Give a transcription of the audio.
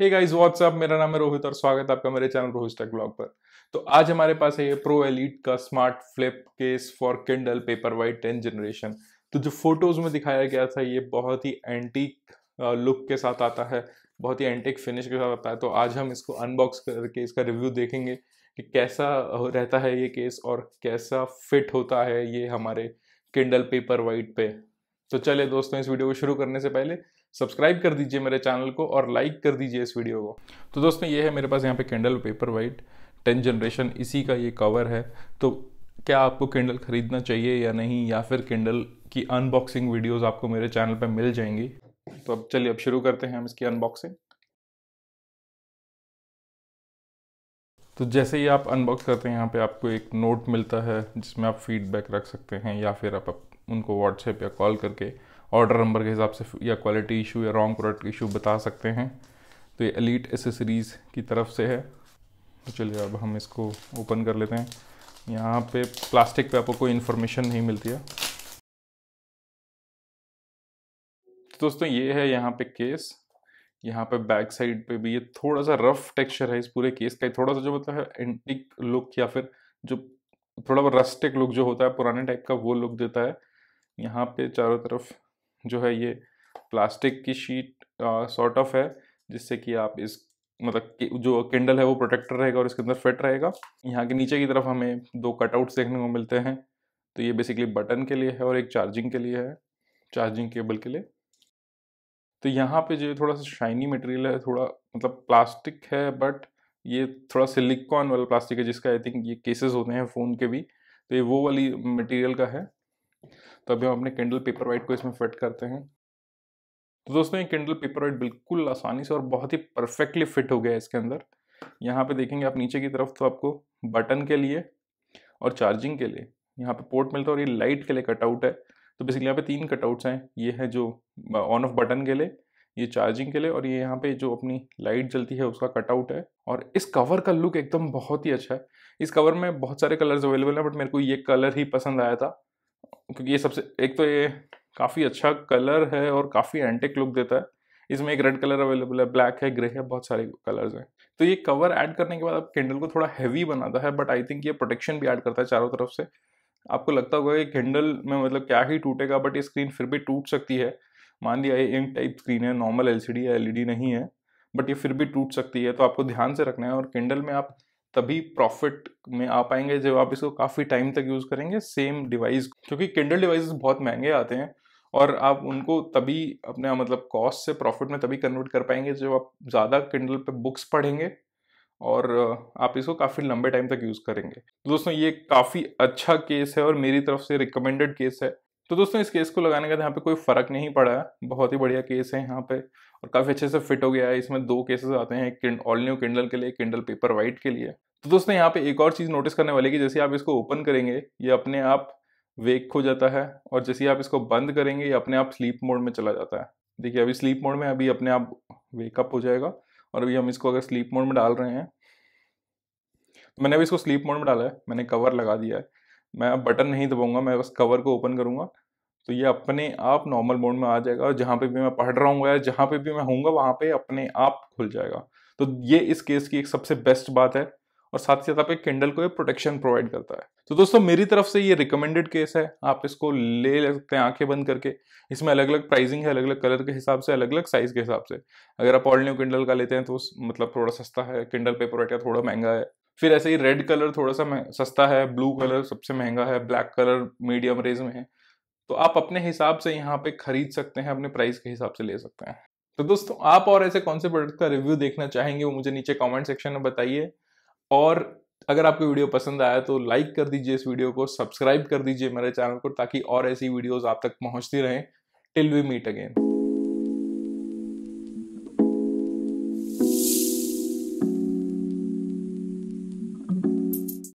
hey guys what's up मेरा नाम है रोहित और स्वागत है आपका मेरे चैनल रोहित टेक ब्लॉग पर तो आज हमारे पास है ये प्रो एलिट का smart flip case for Kindle paper white ten generation तो जो फोटोज में दिखाया गया था ये बहुत ही एंटीक लुक के साथ आता है बहुत ही एंटीक फिनिश के साथ आता है तो आज हम इसको अनबॉक्स करके इसका रिव्यू देखेंगे कि कैसा रहता है ये केस और कैसा फिट होता है ये हमारे किंडल पेपर वाइट पे तो चले दोस्तों इस वीडियो को शुरू करने से पहले सब्सक्राइब कर दीजिए मेरे चैनल को और लाइक कर दीजिए इस वीडियो को तो दोस्तों ये है मेरे पास यहाँ पे Kindle paper white ten generation इसी का ये कवर है तो क्या आपको कैंडल ख़रीदना चाहिए या नहीं या फिर कैंडल की अनबॉक्सिंग वीडियोज़ आपको मेरे चैनल पर मिल जाएंगी तो अब चलिए अब शुरू करते हैं हम इसकी अनबॉक्सिंग तो जैसे ही आप अनबॉक्स करते हैं यहाँ पे आपको एक नोट मिलता है जिसमें आप फीडबैक रख सकते हैं या फिर आप उनको व्हाट्सएप या कॉल करके ऑर्डर नंबर के हिसाब से या क्वालिटी इशू या रॉन्ग प्रोडक्ट इशू बता सकते हैं तो ये एलिट एसेसरीज़ की तरफ से है तो चलिए अब हम इसको ओपन कर लेते हैं यहाँ पे प्लास्टिक पे आपको कोई इन्फॉर्मेशन नहीं मिलती है तो दोस्तों ये है यहाँ पे केस यहाँ पे बैक साइड पे भी ये थोड़ा सा रफ टेक्सचर है इस पूरे केस का थोड़ा सा जो होता मतलब है एंटिक लुक या फिर जो थोड़ा रस्टिक लुक जो होता है पुराने टाइप का वो लुक देता है यहाँ पे चारों तरफ जो है ये प्लास्टिक की शीट सॉर्ट ऑफ है जिससे कि आप इस मतलब जो कैंडल है वो प्रोटेक्टर रहेगा और इसके अंदर फिट रहेगा यहाँ के नीचे की तरफ हमें दो कटआउट्स देखने को मिलते हैं तो ये बेसिकली बटन के लिए है और एक चार्जिंग के लिए है चार्जिंग केबल के लिए तो यहाँ पे जो थोड़ा सा शाइनी मटेरियल है थोड़ा मतलब प्लास्टिक है बट ये थोड़ा सिलिकॉन वाला प्लास्टिक है जिसका आई थिंक ये केसेस होते हैं फ़ोन के भी तो ये वो वाली मटेरियल का है तो अभी हम अपने किंडल पेपर वाइट को इसमें फिट करते हैं तो दोस्तों ये किंडल पेपर वाइट बिल्कुल आसानी से और बहुत ही परफेक्टली फिट हो गया है इसके अंदर यहाँ पे देखेंगे आप नीचे की तरफ तो आपको बटन के लिए और चार्जिंग के लिए यहाँ पे पोर्ट मिलता है और ये लाइट के लिए कटआउट है तो बेसिकली यहाँ पे तीन कटआउट्स हैं ये है जो ऑन ऑफ बटन के लिए ये चार्जिंग के लिए और ये यहाँ पे जो अपनी लाइट जलती है उसका कटआउट है और इस कवर का लुक एकदम बहुत ही अच्छा है इस कवर में बहुत सारे कलर्स अवेलेबल हैं बट मेरे को ये कलर ही पसंद आया था क्योंकि ये सबसे एक तो ये काफ़ी अच्छा कलर है और काफ़ी एंटिक लुक देता है इसमें एक रेड कलर अवेलेबल है ब्लैक है ग्रे है बहुत सारे कलर्स हैं तो ये कवर ऐड करने के बाद आप कैंडल को थोड़ा हैवी बनाता है बट आई थिंक ये प्रोटेक्शन भी ऐड करता है चारों तरफ से आपको लगता होगा कि कैंडल में मतलब क्या ही टूटेगा बट ये स्क्रीन फिर भी टूट सकती है मान लिया ये इंक टाइप स्क्रीन है नॉर्मल एल या एल e नहीं है बट ये फिर भी टूट सकती है तो आपको ध्यान से रखना है और कैंडल में आप तभी प्रॉफिट में आ पाएंगे जब आप इसको काफ़ी टाइम तक यूज़ करेंगे सेम डिवाइस क्योंकि किंडल डिवाइस बहुत महंगे आते हैं और आप उनको तभी अपने मतलब कॉस्ट से प्रॉफिट में तभी कन्वर्ट कर पाएंगे जब आप ज़्यादा किंडल पे बुक्स पढ़ेंगे और आप इसको काफ़ी लंबे टाइम तक यूज़ करेंगे दोस्तों ये काफ़ी अच्छा केस है और मेरी तरफ से रिकमेंडेड केस है तो दोस्तों इस केस को लगाने का तो यहाँ पे कोई फ़र्क नहीं पड़ा है बहुत ही बढ़िया केस है यहाँ पे और काफ़ी अच्छे से फिट हो गया है इसमें दो केसेस आते हैं एक ऑल न्यू किंडल के लिए किंडल पेपर वाइट के लिए तो दोस्तों यहाँ पे एक और चीज़ नोटिस करने वाली की जैसे आप इसको ओपन करेंगे ये अपने आप वेक हो जाता है और जैसे आप इसको बंद करेंगे ये अपने आप स्लीप मोड में चला जाता है देखिए अभी स्लीप मोड में अभी अपने आप वेकअप हो जाएगा और अभी हम इसको अगर स्लीप मोड में डाल रहे हैं तो मैंने अभी इसको स्लीप मोड में डाला है मैंने कवर लगा दिया है मैं अब बटन नहीं दबाऊंगा मैं बस कवर को ओपन करूंगा तो ये अपने आप नॉर्मल मोड में आ जाएगा और जहाँ पे भी मैं पढ़ रहा हूँ या जहाँ पे भी मैं हूँगा वहाँ पे अपने आप खुल जाएगा तो ये इस केस की एक सबसे बेस्ट बात है और साथ ही साथ एक किंडल को ये प्रोटेक्शन प्रोवाइड करता है तो दोस्तों मेरी तरफ से ये रिकमेंडेड केस है आप इसको ले सकते हैं आंखें बंद करके इसमें अलग अलग प्राइसिंग है अलग अलग कलर के हिसाब से अलग अलग साइज के हिसाब से अगर आप ऑल न्यू किंडल का लेते हैं तो मतलब थोड़ा सस्ता है किंडल पेपर का थोड़ा महंगा है फिर ऐसे ही रेड कलर थोड़ा सा सस्ता है ब्लू कलर सबसे महंगा है ब्लैक कलर मीडियम रेंज में है तो आप अपने हिसाब से यहाँ पे खरीद सकते हैं अपने प्राइस के हिसाब से ले सकते हैं तो दोस्तों आप और ऐसे कौन से प्रोडक्ट का रिव्यू देखना चाहेंगे वो मुझे नीचे कमेंट सेक्शन में बताइए और अगर आपको वीडियो पसंद आया तो लाइक कर दीजिए इस वीडियो को सब्सक्राइब कर दीजिए मेरे चैनल को ताकि और ऐसी वीडियोस आप तक पहुंचती रहें टिल वी मीट अगेन